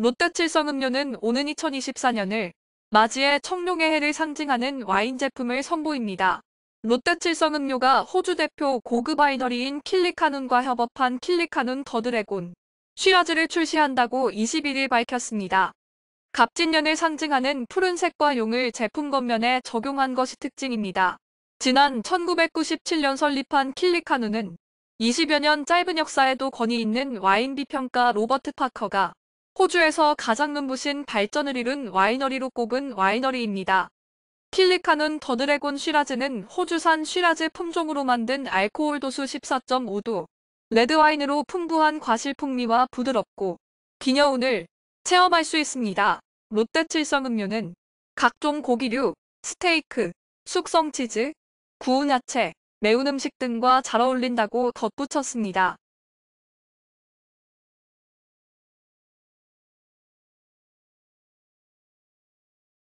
롯데칠성 음료는 오는 2024년을 맞이해 청룡의 해를 상징하는 와인 제품을 선보입니다. 롯데칠성 음료가 호주 대표 고급 와이너리인 킬리카눈과 협업한 킬리카눈 더 드래곤 쉬라즈를 출시한다고 21일 밝혔습니다. 갑진년을 상징하는 푸른색과 용을 제품 겉면에 적용한 것이 특징입니다. 지난 1997년 설립한 킬리카눈은 20여 년 짧은 역사에도 권위 있는 와인 비평가 로버트 파커가 호주에서 가장 눈부신 발전을 이룬 와이너리로 꼽은 와이너리입니다. 필리카는 더드래곤 쉬라즈는 호주산 쉬라즈 품종으로 만든 알코올 도수 14.5도, 레드와인으로 풍부한 과실풍미와 부드럽고 비녀운을 체험할 수 있습니다. 롯데칠성 음료는 각종 고기류, 스테이크, 숙성치즈, 구운 야채, 매운 음식 등과 잘 어울린다고 덧붙였습니다.